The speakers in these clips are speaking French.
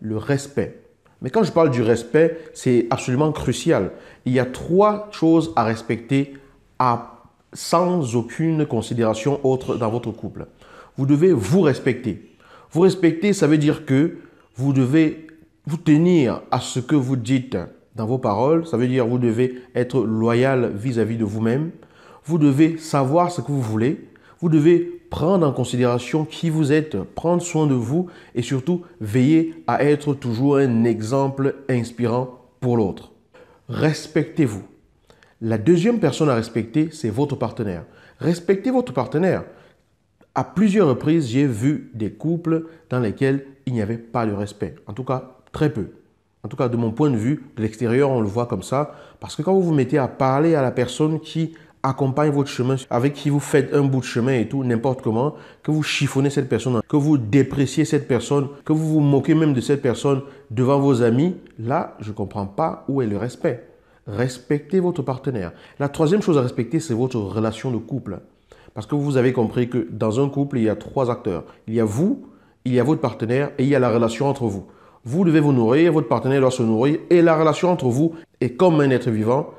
le respect. Mais quand je parle du respect, c'est absolument crucial. Il y a trois choses à respecter à, sans aucune considération autre dans votre couple. Vous devez vous respecter. Vous respecter, ça veut dire que vous devez vous tenir à ce que vous dites dans vos paroles. Ça veut dire que vous devez être loyal vis à -vis de vous-même. Vous devez savoir ce que vous voulez. Vous devez prendre en considération qui vous êtes, prendre soin de vous et surtout veiller à être toujours un exemple inspirant pour l'autre. Respectez-vous. La deuxième personne à respecter, c'est votre partenaire. Respectez votre partenaire. À plusieurs reprises, j'ai vu des couples dans lesquels il n'y avait pas de respect. En tout cas, très peu. En tout cas, de mon point de vue, de l'extérieur, on le voit comme ça. Parce que quand vous vous mettez à parler à la personne qui accompagne votre chemin, avec qui vous faites un bout de chemin et tout, n'importe comment, que vous chiffonnez cette personne, que vous dépréciez cette personne, que vous vous moquez même de cette personne devant vos amis, là, je ne comprends pas où est le respect. Respectez votre partenaire. La troisième chose à respecter, c'est votre relation de couple. Parce que vous avez compris que dans un couple, il y a trois acteurs. Il y a vous, il y a votre partenaire et il y a la relation entre vous. Vous devez vous nourrir, votre partenaire doit se nourrir et la relation entre vous est comme un être vivant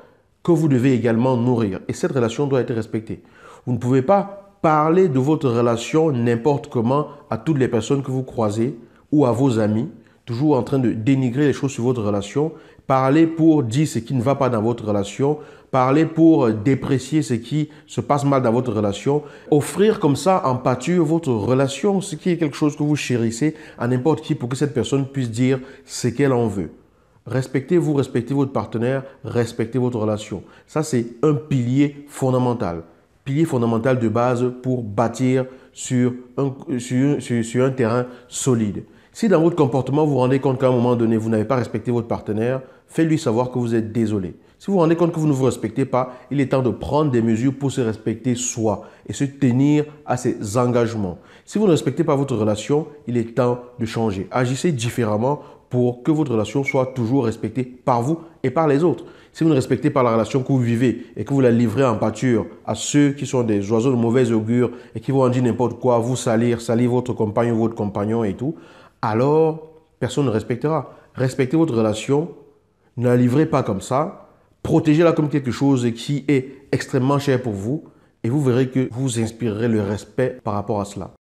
que vous devez également nourrir. Et cette relation doit être respectée. Vous ne pouvez pas parler de votre relation n'importe comment à toutes les personnes que vous croisez ou à vos amis, toujours en train de dénigrer les choses sur votre relation, parler pour dire ce qui ne va pas dans votre relation, parler pour déprécier ce qui se passe mal dans votre relation, offrir comme ça en pâture votre relation, ce qui est quelque chose que vous chérissez à n'importe qui pour que cette personne puisse dire ce qu'elle en veut. Respectez vous, respectez votre partenaire, respectez votre relation. Ça, c'est un pilier fondamental. Pilier fondamental de base pour bâtir sur un, un terrain solide. Si dans votre comportement, vous vous rendez compte qu'à un moment donné, vous n'avez pas respecté votre partenaire, faites-lui savoir que vous êtes désolé. Si vous vous rendez compte que vous ne vous respectez pas, il est temps de prendre des mesures pour se respecter soi et se tenir à ses engagements. Si vous ne respectez pas votre relation, il est temps de changer. Agissez différemment pour que votre relation soit toujours respectée par vous et par les autres. Si vous ne respectez pas la relation que vous vivez et que vous la livrez en pâture à ceux qui sont des oiseaux de mauvaise augure et qui vont en dire n'importe quoi, vous salir, salir votre compagne ou votre compagnon et tout, alors personne ne respectera. Respectez votre relation, ne la livrez pas comme ça, protégez-la comme quelque chose qui est extrêmement cher pour vous et vous verrez que vous inspirerez le respect par rapport à cela.